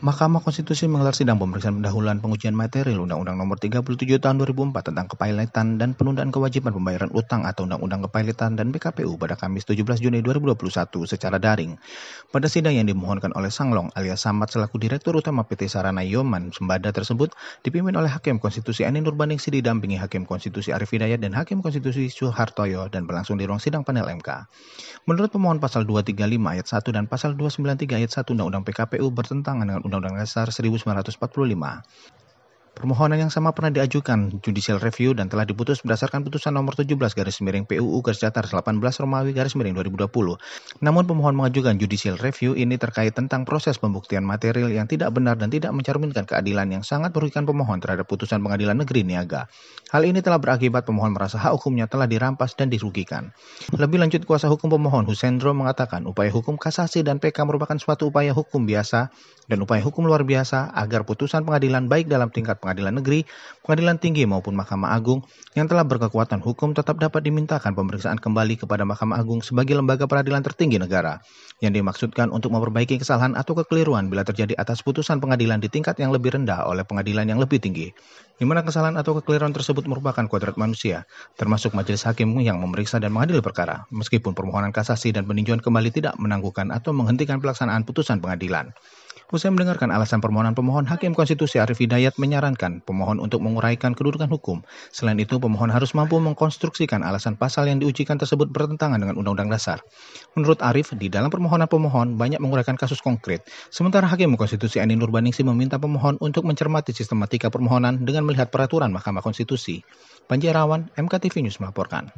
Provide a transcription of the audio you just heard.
Mahkamah Konstitusi menggelar sidang pemeriksaan pendahuluan pengujian materi Undang-Undang Nomor 37 Tahun 2004 tentang Kepailitan dan Penundaan Kewajiban Pembayaran Utang atau Undang-Undang Kepailitan dan PKPU pada Kamis 17 Juni 2021 secara daring. Pada sidang yang dimohonkan oleh Sanglong alias Samad selaku Direktur Utama PT Sarana Yoman Sembada tersebut dipimpin oleh Hakim Konstitusi Anin Nurbaningsi didampingi Hakim Konstitusi Arif Hidayat dan Hakim Konstitusi Suhartoyo dan berlangsung di ruang sidang panel MK. Menurut pemohon pasal 235 ayat 1 dan pasal 293 ayat 1 Undang-Undang PKPU bertentangan dengan Undang-Undang Dasar 1945. Permohonan yang sama pernah diajukan judicial review dan telah diputus berdasarkan putusan nomor 17 garis miring PUU garis datar 18 Romawi garis miring 2020. Namun pemohon mengajukan judicial review ini terkait tentang proses pembuktian material yang tidak benar dan tidak mencerminkan keadilan yang sangat merugikan pemohon terhadap putusan pengadilan negeri niaga. Hal ini telah berakibat pemohon merasa hak hukumnya telah dirampas dan dirugikan. Lebih lanjut kuasa hukum pemohon Husendro mengatakan upaya hukum kasasi dan PK merupakan suatu upaya hukum biasa dan upaya hukum luar biasa agar putusan pengadilan baik dalam tingkat pengadilan pengadilan negeri, pengadilan tinggi maupun Mahkamah Agung yang telah berkekuatan hukum tetap dapat dimintakan pemeriksaan kembali kepada Mahkamah Agung sebagai lembaga peradilan tertinggi negara yang dimaksudkan untuk memperbaiki kesalahan atau kekeliruan bila terjadi atas putusan pengadilan di tingkat yang lebih rendah oleh pengadilan yang lebih tinggi di mana kesalahan atau kekeliruan tersebut merupakan kodrat manusia, termasuk majelis hakim yang memeriksa dan mengadili perkara, meskipun permohonan kasasi dan peninjauan kembali tidak menangguhkan atau menghentikan pelaksanaan putusan pengadilan. Usai mendengarkan alasan permohonan pemohon, Hakim Konstitusi Arif Hidayat menyarankan pemohon untuk menguraikan kedudukan hukum. Selain itu, pemohon harus mampu mengkonstruksikan alasan pasal yang diujikan tersebut bertentangan dengan Undang-Undang Dasar. Menurut Arif, di dalam permohonan pemohon banyak menguraikan kasus konkret. Sementara Hakim Konstitusi Ani Nurbaningsi meminta pemohon untuk mencermati sistematika permohonan dengan melihat peraturan Mahkamah Konstitusi. Panji MKTV News melaporkan.